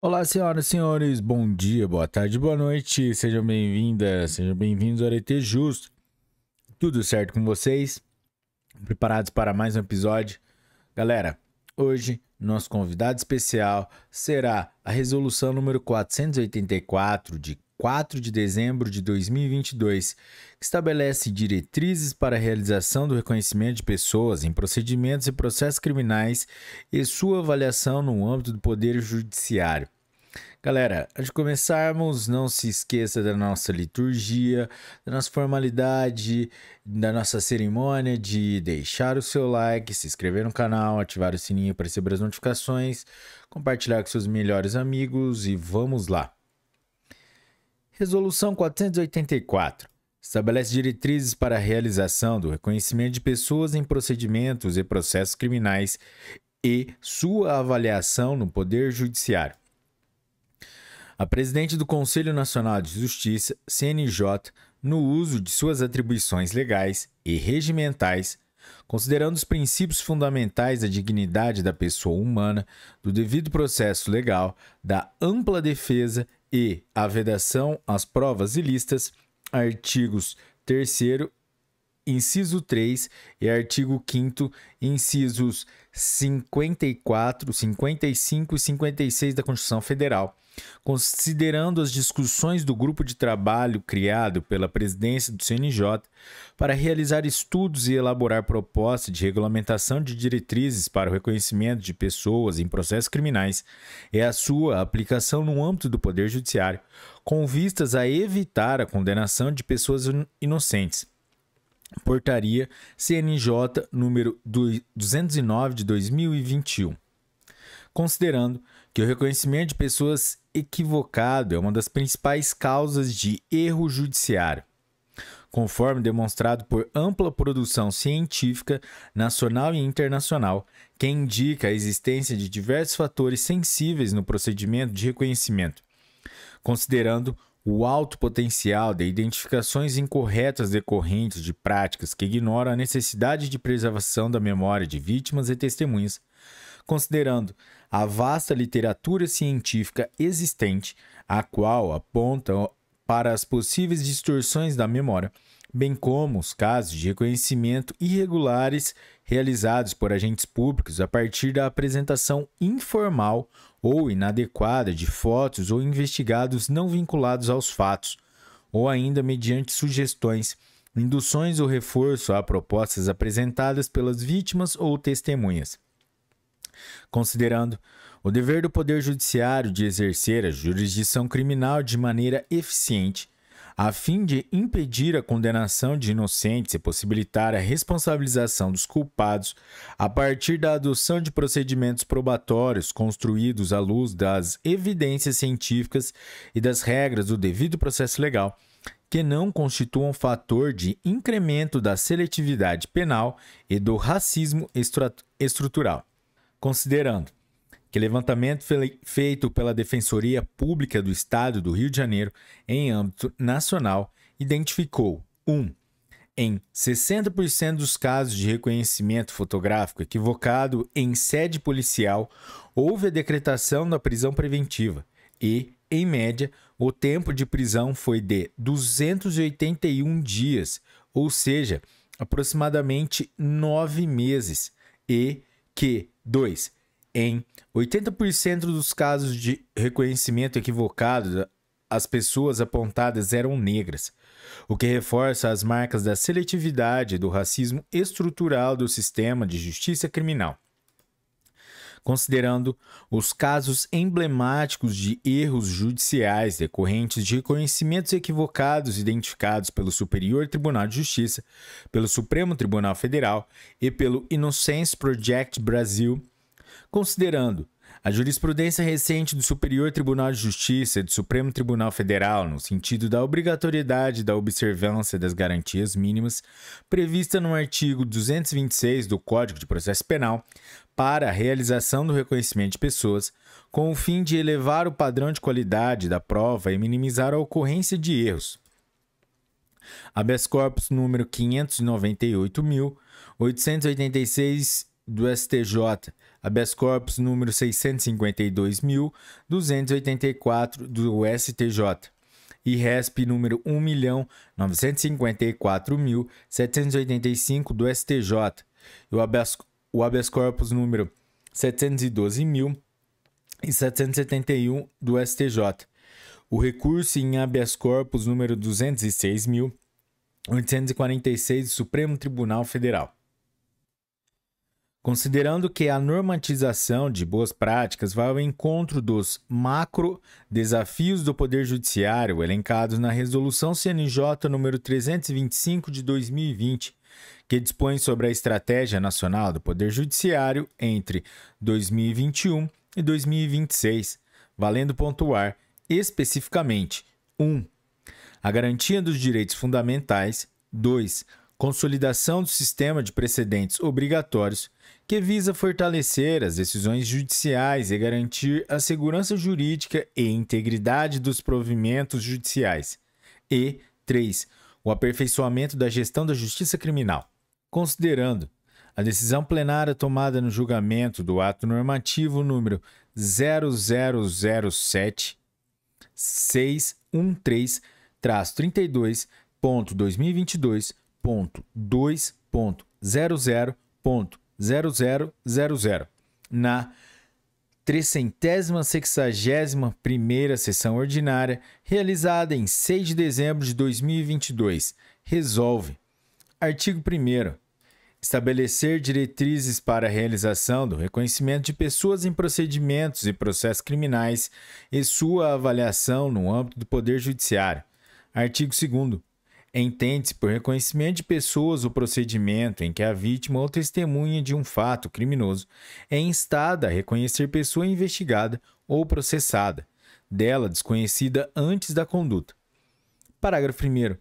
Olá, senhoras e senhores, bom dia, boa tarde, boa noite, sejam bem-vindas, sejam bem-vindos ao ET Justo. Tudo certo com vocês? Preparados para mais um episódio? Galera, hoje nosso convidado especial será a resolução número 484 de 4 de dezembro de 2022, que estabelece diretrizes para a realização do reconhecimento de pessoas em procedimentos e processos criminais e sua avaliação no âmbito do Poder Judiciário. Galera, antes de começarmos, não se esqueça da nossa liturgia, da nossa formalidade, da nossa cerimônia de deixar o seu like, se inscrever no canal, ativar o sininho para receber as notificações, compartilhar com seus melhores amigos e vamos lá! Resolução 484 estabelece diretrizes para a realização do reconhecimento de pessoas em procedimentos e processos criminais e sua avaliação no Poder Judiciário. A presidente do Conselho Nacional de Justiça, CNJ, no uso de suas atribuições legais e regimentais, Considerando os princípios fundamentais da dignidade da pessoa humana, do devido processo legal, da ampla defesa e a vedação às provas ilícitas, artigos 3 inciso 3 e artigo 5 incisos 54, 55 e 56 da Constituição Federal. Considerando as discussões do grupo de trabalho criado pela presidência do CNJ para realizar estudos e elaborar propostas de regulamentação de diretrizes para o reconhecimento de pessoas em processos criminais, e a sua aplicação no âmbito do Poder Judiciário, com vistas a evitar a condenação de pessoas inocentes Portaria CNJ número 209 de 2021. Considerando que o reconhecimento de pessoas equivocado é uma das principais causas de erro judiciário, conforme demonstrado por ampla produção científica nacional e internacional, que indica a existência de diversos fatores sensíveis no procedimento de reconhecimento, considerando o alto potencial de identificações incorretas decorrentes de práticas que ignoram a necessidade de preservação da memória de vítimas e testemunhas, considerando a vasta literatura científica existente, a qual aponta para as possíveis distorções da memória, bem como os casos de reconhecimento irregulares realizados por agentes públicos a partir da apresentação informal ou inadequada de fotos ou investigados não vinculados aos fatos, ou ainda mediante sugestões, induções ou reforço a propostas apresentadas pelas vítimas ou testemunhas. Considerando o dever do Poder Judiciário de exercer a jurisdição criminal de maneira eficiente, a fim de impedir a condenação de inocentes e possibilitar a responsabilização dos culpados a partir da adoção de procedimentos probatórios construídos à luz das evidências científicas e das regras do devido processo legal, que não constituam fator de incremento da seletividade penal e do racismo estrutural. Considerando que levantamento feito pela Defensoria Pública do Estado do Rio de Janeiro em âmbito nacional identificou 1. Um, em 60% dos casos de reconhecimento fotográfico equivocado em sede policial, houve a decretação da prisão preventiva e, em média, o tempo de prisão foi de 281 dias, ou seja, aproximadamente 9 meses, e que 2 em 80% dos casos de reconhecimento equivocado, as pessoas apontadas eram negras, o que reforça as marcas da seletividade e do racismo estrutural do sistema de justiça criminal. Considerando os casos emblemáticos de erros judiciais decorrentes de reconhecimentos equivocados identificados pelo Superior Tribunal de Justiça, pelo Supremo Tribunal Federal e pelo Innocence Project Brasil, Considerando a jurisprudência recente do Superior Tribunal de Justiça e do Supremo Tribunal Federal no sentido da obrigatoriedade da observância das garantias mínimas prevista no artigo 226 do Código de Processo Penal para a realização do reconhecimento de pessoas, com o fim de elevar o padrão de qualidade da prova e minimizar a ocorrência de erros. Habeas corpus número 598.886 do STJ habeas corpus número 652.284 do STJ e RESP número 1.954.785 do STJ e o habeas, o corpus número 712.771 do STJ. O recurso em habeas corpus número 206.846 do Supremo Tribunal Federal. Considerando que a normatização de boas práticas vai ao encontro dos macro desafios do Poder Judiciário elencados na Resolução CNJ nº 325 de 2020, que dispõe sobre a Estratégia Nacional do Poder Judiciário entre 2021 e 2026, valendo pontuar especificamente 1. Um, a garantia dos direitos fundamentais, 2. Consolidação do sistema de precedentes obrigatórios que visa fortalecer as decisões judiciais e garantir a segurança jurídica e integridade dos provimentos judiciais. E 3. O aperfeiçoamento da gestão da justiça criminal. Considerando a decisão plenária tomada no julgamento do ato normativo número 0007 613 32.2022.2.00.2022 0000 na 361ª sessão ordinária, realizada em 6 de dezembro de 2022, resolve: artigo 1 estabelecer diretrizes para a realização do reconhecimento de pessoas em procedimentos e processos criminais e sua avaliação no âmbito do Poder Judiciário. Artigo 2 Entende-se por reconhecimento de pessoas o procedimento em que a vítima ou testemunha de um fato criminoso é instada a reconhecer pessoa investigada ou processada, dela desconhecida antes da conduta. Parágrafo 1.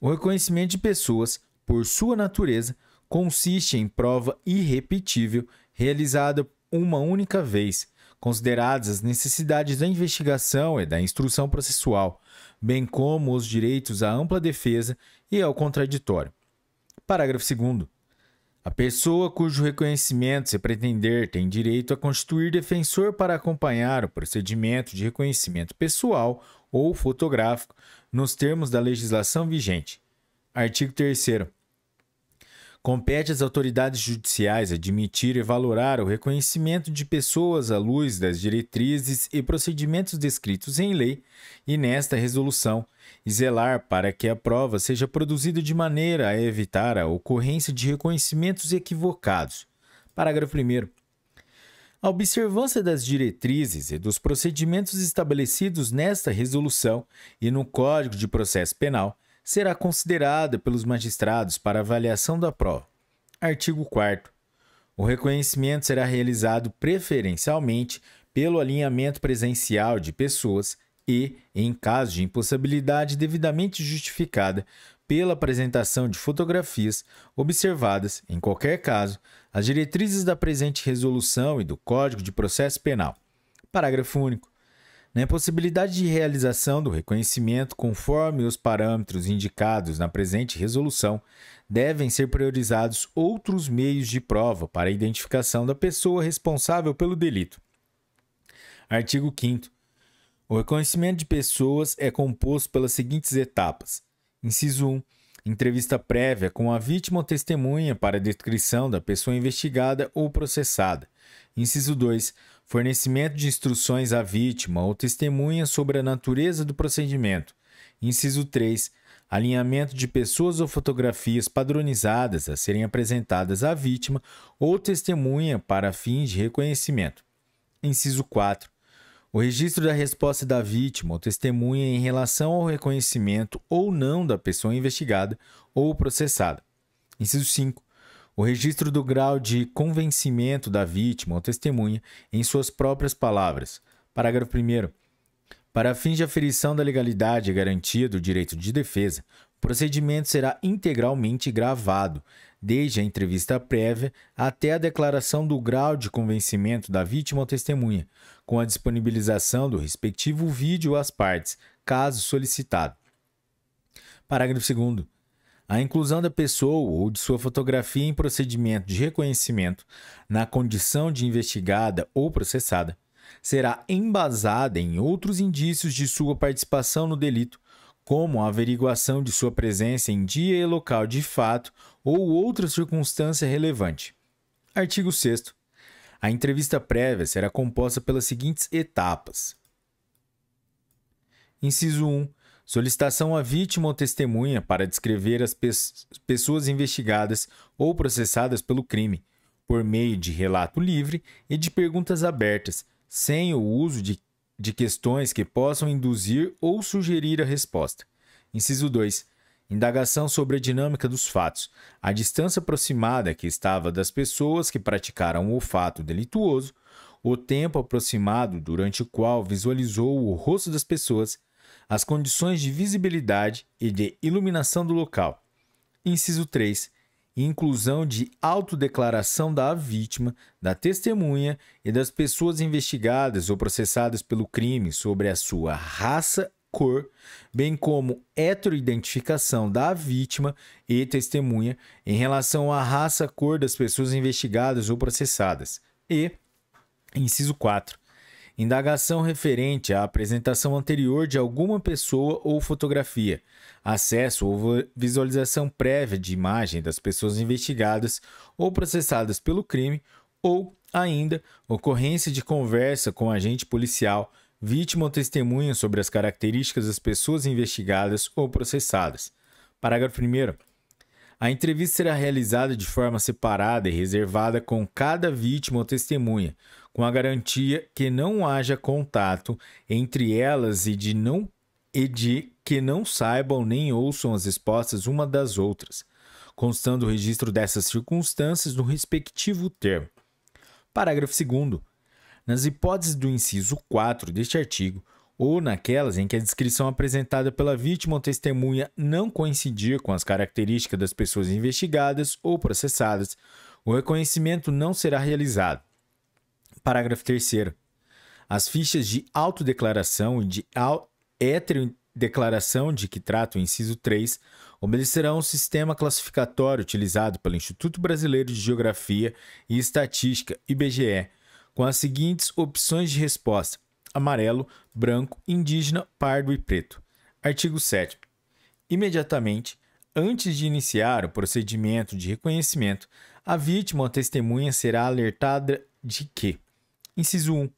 O reconhecimento de pessoas, por sua natureza, consiste em prova irrepetível realizada uma única vez consideradas as necessidades da investigação e da instrução processual, bem como os direitos à ampla defesa e ao contraditório. Parágrafo 2. A pessoa cujo reconhecimento se pretender tem direito a constituir defensor para acompanhar o procedimento de reconhecimento pessoal ou fotográfico nos termos da legislação vigente. Artigo 3. Compete às autoridades judiciais admitir e valorar o reconhecimento de pessoas à luz das diretrizes e procedimentos descritos em lei e nesta resolução, e zelar para que a prova seja produzida de maneira a evitar a ocorrência de reconhecimentos equivocados. Parágrafo 1. A observância das diretrizes e dos procedimentos estabelecidos nesta resolução e no Código de Processo Penal será considerada pelos magistrados para avaliação da prova. Artigo 4. O reconhecimento será realizado preferencialmente pelo alinhamento presencial de pessoas e, em caso de impossibilidade devidamente justificada pela apresentação de fotografias observadas, em qualquer caso, as diretrizes da presente resolução e do Código de Processo Penal. Parágrafo único na né? impossibilidade de realização do reconhecimento conforme os parâmetros indicados na presente resolução, devem ser priorizados outros meios de prova para a identificação da pessoa responsável pelo delito. Artigo 5. O reconhecimento de pessoas é composto pelas seguintes etapas: Inciso 1. Entrevista prévia com a vítima ou testemunha para a descrição da pessoa investigada ou processada. Inciso 2 fornecimento de instruções à vítima ou testemunha sobre a natureza do procedimento. Inciso 3. Alinhamento de pessoas ou fotografias padronizadas a serem apresentadas à vítima ou testemunha para fins de reconhecimento. Inciso 4. O registro da resposta da vítima ou testemunha em relação ao reconhecimento ou não da pessoa investigada ou processada. Inciso 5 o registro do grau de convencimento da vítima ou testemunha em suas próprias palavras. Parágrafo 1. Para fins de aferição da legalidade e garantia do direito de defesa, o procedimento será integralmente gravado, desde a entrevista prévia até a declaração do grau de convencimento da vítima ou testemunha, com a disponibilização do respectivo vídeo às partes, caso solicitado. Parágrafo 2. A inclusão da pessoa ou de sua fotografia em procedimento de reconhecimento na condição de investigada ou processada será embasada em outros indícios de sua participação no delito, como a averiguação de sua presença em dia e local de fato ou outra circunstância relevante. Artigo 6. A entrevista prévia será composta pelas seguintes etapas: Inciso 1. Solicitação à vítima ou testemunha para descrever as pe pessoas investigadas ou processadas pelo crime, por meio de relato livre e de perguntas abertas, sem o uso de, de questões que possam induzir ou sugerir a resposta. Inciso 2. Indagação sobre a dinâmica dos fatos, a distância aproximada que estava das pessoas que praticaram o fato delituoso, o tempo aproximado durante o qual visualizou o rosto das pessoas, as condições de visibilidade e de iluminação do local. Inciso 3. Inclusão de autodeclaração da vítima, da testemunha e das pessoas investigadas ou processadas pelo crime sobre a sua raça, cor, bem como heteroidentificação da vítima e testemunha em relação à raça, cor das pessoas investigadas ou processadas. E, inciso 4 Indagação referente à apresentação anterior de alguma pessoa ou fotografia, acesso ou visualização prévia de imagem das pessoas investigadas ou processadas pelo crime, ou, ainda, ocorrência de conversa com agente policial, vítima ou testemunha sobre as características das pessoas investigadas ou processadas. Parágrafo 1. A entrevista será realizada de forma separada e reservada com cada vítima ou testemunha, com a garantia que não haja contato entre elas e de não e de que não saibam nem ouçam as respostas uma das outras, constando o registro dessas circunstâncias no respectivo termo. Parágrafo 2 Nas hipóteses do inciso 4 deste artigo, ou naquelas em que a descrição apresentada pela vítima ou testemunha não coincidir com as características das pessoas investigadas ou processadas, o reconhecimento não será realizado, Parágrafo 3 As fichas de autodeclaração e de heterodeclaração de que trata o inciso 3 obedecerão ao sistema classificatório utilizado pelo Instituto Brasileiro de Geografia e Estatística, IBGE, com as seguintes opções de resposta: amarelo, branco, indígena, pardo e preto. Artigo 7. Imediatamente, antes de iniciar o procedimento de reconhecimento, a vítima ou a testemunha será alertada de que Inciso 1.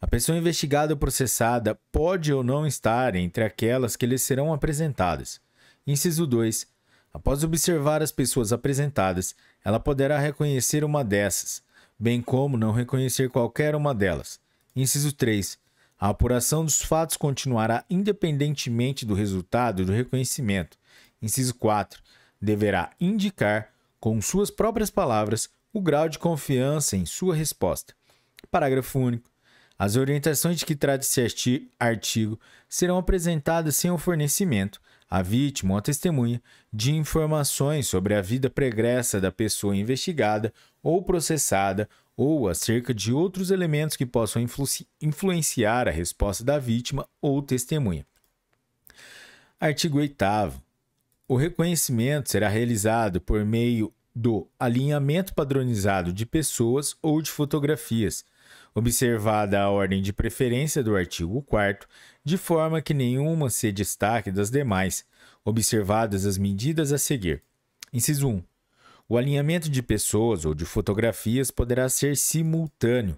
A pessoa investigada ou processada pode ou não estar entre aquelas que lhe serão apresentadas. Inciso 2. Após observar as pessoas apresentadas, ela poderá reconhecer uma dessas, bem como não reconhecer qualquer uma delas. Inciso 3. A apuração dos fatos continuará independentemente do resultado do reconhecimento. Inciso 4. Deverá indicar, com suas próprias palavras, o grau de confiança em sua resposta. Parágrafo único. As orientações de que trata este artigo serão apresentadas sem o fornecimento, à vítima ou à testemunha, de informações sobre a vida pregressa da pessoa investigada ou processada ou acerca de outros elementos que possam influenciar a resposta da vítima ou testemunha. Artigo 8. O reconhecimento será realizado por meio do alinhamento padronizado de pessoas ou de fotografias, observada a ordem de preferência do artigo 4, de forma que nenhuma se destaque das demais, observadas as medidas a seguir. Inciso 1. O alinhamento de pessoas ou de fotografias poderá ser simultâneo,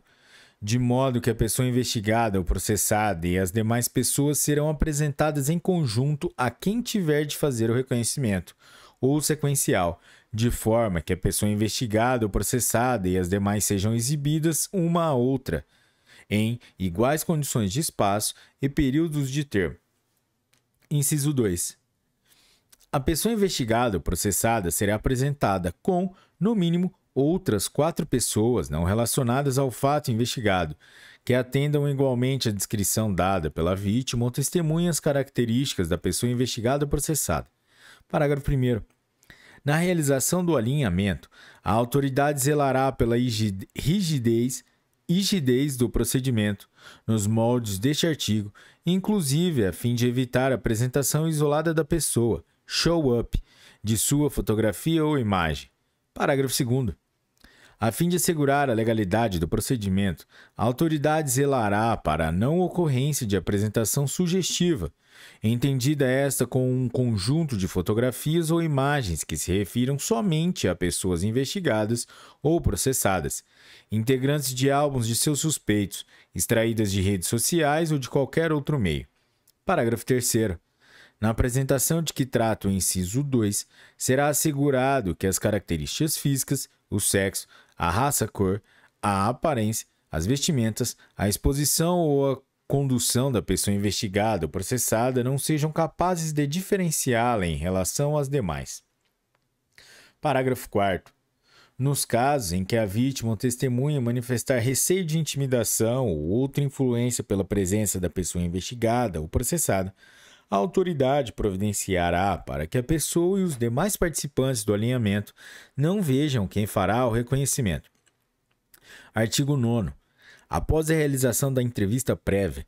de modo que a pessoa investigada ou processada e as demais pessoas serão apresentadas em conjunto a quem tiver de fazer o reconhecimento, ou sequencial, de forma que a pessoa é investigada ou processada e as demais sejam exibidas uma à outra, em iguais condições de espaço e períodos de termo. Inciso 2. A pessoa investigada ou processada será apresentada com, no mínimo, outras quatro pessoas não relacionadas ao fato investigado, que atendam igualmente à descrição dada pela vítima ou testemunhas características da pessoa investigada ou processada. Parágrafo 1. Na realização do alinhamento, a autoridade zelará pela rigidez, rigidez do procedimento nos moldes deste artigo, inclusive a fim de evitar a apresentação isolada da pessoa, show up, de sua fotografia ou imagem. Parágrafo 2. A fim de assegurar a legalidade do procedimento, a autoridade zelará para a não ocorrência de apresentação sugestiva, entendida esta com um conjunto de fotografias ou imagens que se refiram somente a pessoas investigadas ou processadas, integrantes de álbuns de seus suspeitos, extraídas de redes sociais ou de qualquer outro meio. Parágrafo 3. Na apresentação de que trata o inciso 2, será assegurado que as características físicas, o sexo, a raça, a cor, a aparência, as vestimentas, a exposição ou a condução da pessoa investigada ou processada não sejam capazes de diferenciá-la em relação às demais. Parágrafo 4. Nos casos em que a vítima ou testemunha manifestar receio de intimidação ou outra influência pela presença da pessoa investigada ou processada, a autoridade providenciará para que a pessoa e os demais participantes do alinhamento não vejam quem fará o reconhecimento. Artigo 9. Após a realização da entrevista prévia,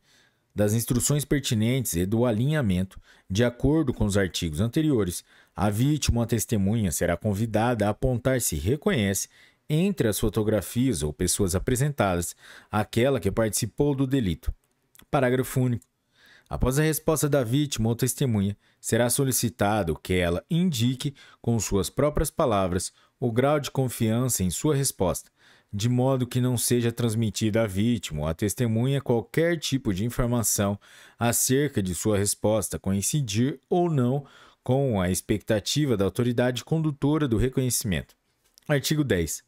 das instruções pertinentes e do alinhamento, de acordo com os artigos anteriores, a vítima ou a testemunha será convidada a apontar se reconhece, entre as fotografias ou pessoas apresentadas, aquela que participou do delito. Parágrafo único. Após a resposta da vítima ou testemunha, será solicitado que ela indique, com suas próprias palavras, o grau de confiança em sua resposta, de modo que não seja transmitida à vítima ou à testemunha qualquer tipo de informação acerca de sua resposta coincidir ou não com a expectativa da autoridade condutora do reconhecimento. Artigo 10.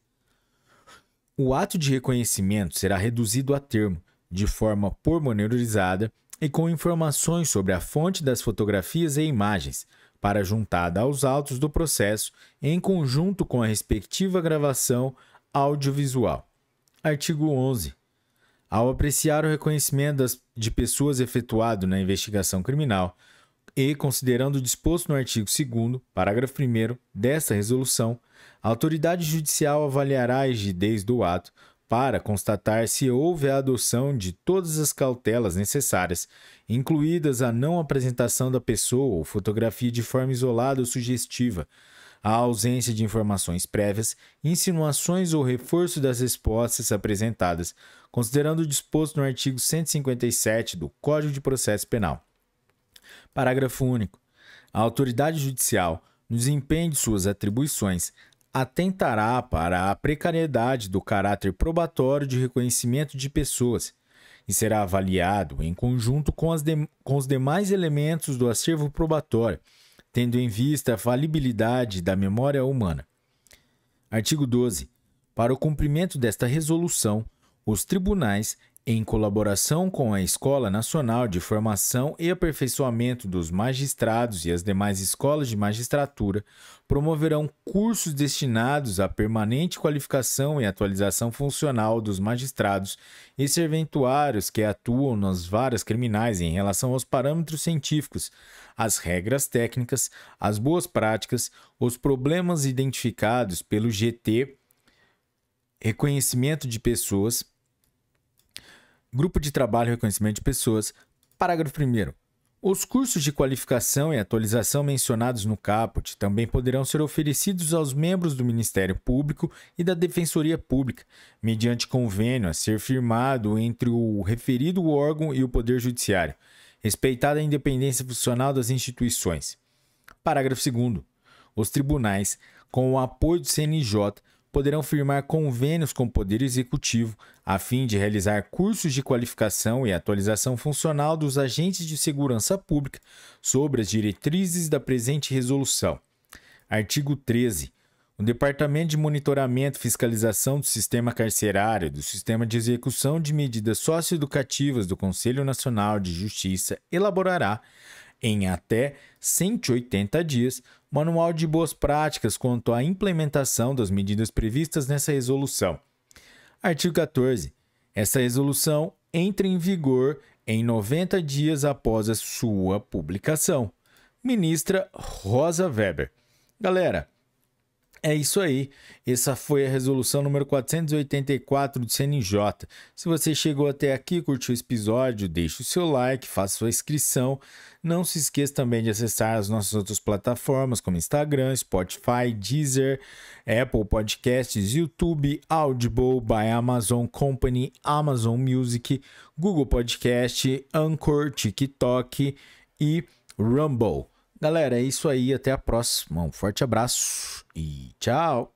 O ato de reconhecimento será reduzido a termo, de forma pormenorizada, e com informações sobre a fonte das fotografias e imagens, para juntada aos autos do processo em conjunto com a respectiva gravação audiovisual. Artigo 11. Ao apreciar o reconhecimento das, de pessoas efetuado na investigação criminal e considerando o disposto no artigo 2 parágrafo 1 desta resolução, a autoridade judicial avaliará a rigidez do ato para constatar se houve a adoção de todas as cautelas necessárias, incluídas a não apresentação da pessoa ou fotografia de forma isolada ou sugestiva, a ausência de informações prévias, insinuações ou reforço das respostas apresentadas, considerando o disposto no artigo 157 do Código de Processo Penal. Parágrafo único. A autoridade judicial, no desempenho de suas atribuições, atentará para a precariedade do caráter probatório de reconhecimento de pessoas e será avaliado em conjunto com, de, com os demais elementos do acervo probatório, tendo em vista a falibilidade da memória humana. Artigo 12. Para o cumprimento desta resolução, os tribunais em colaboração com a Escola Nacional de Formação e Aperfeiçoamento dos Magistrados e as demais escolas de magistratura, promoverão cursos destinados à permanente qualificação e atualização funcional dos magistrados e serventuários que atuam nas varas criminais em relação aos parâmetros científicos, as regras técnicas, as boas práticas, os problemas identificados pelo GT, reconhecimento de pessoas Grupo de Trabalho e Reconhecimento de Pessoas. Parágrafo 1. Os cursos de qualificação e atualização mencionados no caput também poderão ser oferecidos aos membros do Ministério Público e da Defensoria Pública, mediante convênio a ser firmado entre o referido órgão e o Poder Judiciário, respeitada a independência funcional das instituições. Parágrafo 2. Os tribunais, com o apoio do CNJ, poderão firmar convênios com o Poder Executivo a fim de realizar cursos de qualificação e atualização funcional dos agentes de segurança pública sobre as diretrizes da presente resolução. Artigo 13. O Departamento de Monitoramento e Fiscalização do Sistema Carcerário do Sistema de Execução de Medidas Socioeducativas do Conselho Nacional de Justiça elaborará, em até 180 dias, manual de boas práticas quanto à implementação das medidas previstas nessa resolução. Artigo 14. Essa resolução entra em vigor em 90 dias após a sua publicação. Ministra Rosa Weber. Galera, é isso aí. Essa foi a resolução número 484 do CNJ. Se você chegou até aqui, curtiu esse episódio, deixe o seu like, faça sua inscrição. Não se esqueça também de acessar as nossas outras plataformas, como Instagram, Spotify, Deezer, Apple Podcasts, YouTube, Audible by Amazon Company, Amazon Music, Google Podcast, Anchor, TikTok e Rumble. Galera, é isso aí. Até a próxima. Um forte abraço e tchau.